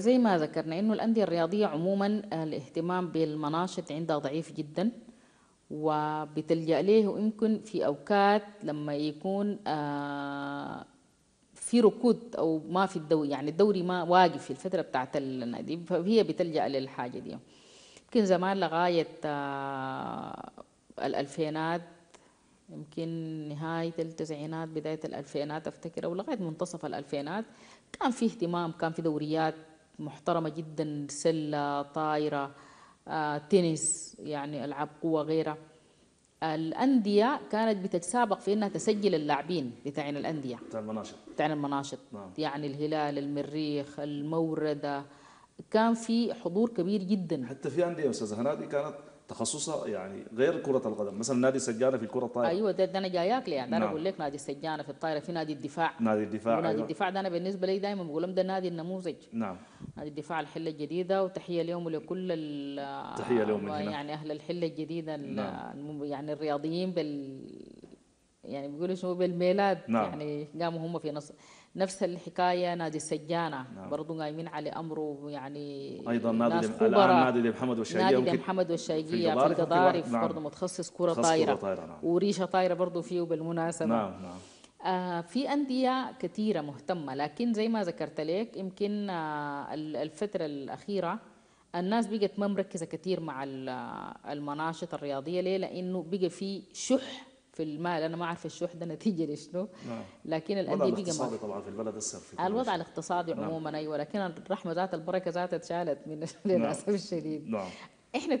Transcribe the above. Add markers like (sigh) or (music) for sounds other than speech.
زي ما ذكرنا انه الانديه الرياضيه عموما آه، الاهتمام بالمناشط عندها ضعيف جدا وبتلجا ليه يمكن في اوقات لما يكون آه، في ركود او ما في الدوري يعني الدوري ما واقف في الفتره بتاعت النادي فهي بتلجا للحاجه دي يمكن زمان لغايه آه، الالفينات يمكن نهاية التسعينات بداية الألفينات أفتكر أو لغاية منتصف الألفينات كان في اهتمام كان في دوريات محترمة جدا سلة طايرة آه، تنس يعني ألعاب قوة غيرها الأندية كانت بتتسابق في أنها تسجل اللاعبين بتاعين الأندية بتاع المناشط بتاع المناشط نعم. يعني الهلال المريخ الموردة كان في حضور كبير جدا حتى في أندية أستاذ هنادي كانت تخصصها يعني غير كرة القدم مثلا نادي سجانة في الكرة الطائرة ايوه ده, ده انا جاياك لي يعني انا اقول نعم. لك نادي السجانة في الطائرة في نادي الدفاع نادي الدفاع نادي أيوة. الدفاع ده انا بالنسبة لي دائما بقول لهم ده نادي النموذج نعم نادي الدفاع الحلة الجديدة وتحية اليوم لكل تحية لهم يعني اهل الحلة الجديدة نعم. يعني الرياضيين بال يعني بيقولوا شو بالميلاد نعم. يعني قاموا هم في نص نفس الحكايه نادي السجانه نعم. برضه قايمين على امره يعني ايضا نادي الان نادي محمد والشيقيه نادي محمد والشيقيه في التضارف نعم. برضه متخصص كره طايره, كرة طايرة نعم. وريشه طايره برضه فيه بالمناسبه نعم نعم آه في أندية كثيرة مهتمة لكن زي ما ذكرت لك يمكن آه الفترة الأخيرة الناس بقت ما مركزة كثير مع آه، المناشط الرياضية ليه؟ لأنه بقى في شح في المال انا ما اعرف الشح ده نتيجه لشنو نعم. لكن الانديه بقى الاقتصادي طبعا في البلد اثر في الوضع الاقتصادي نعم. عموما ايوه لكن الرحمه ذات البركه ذاتها اتشالت من (laughs) نعم. للاسف الشديد نعم. احنا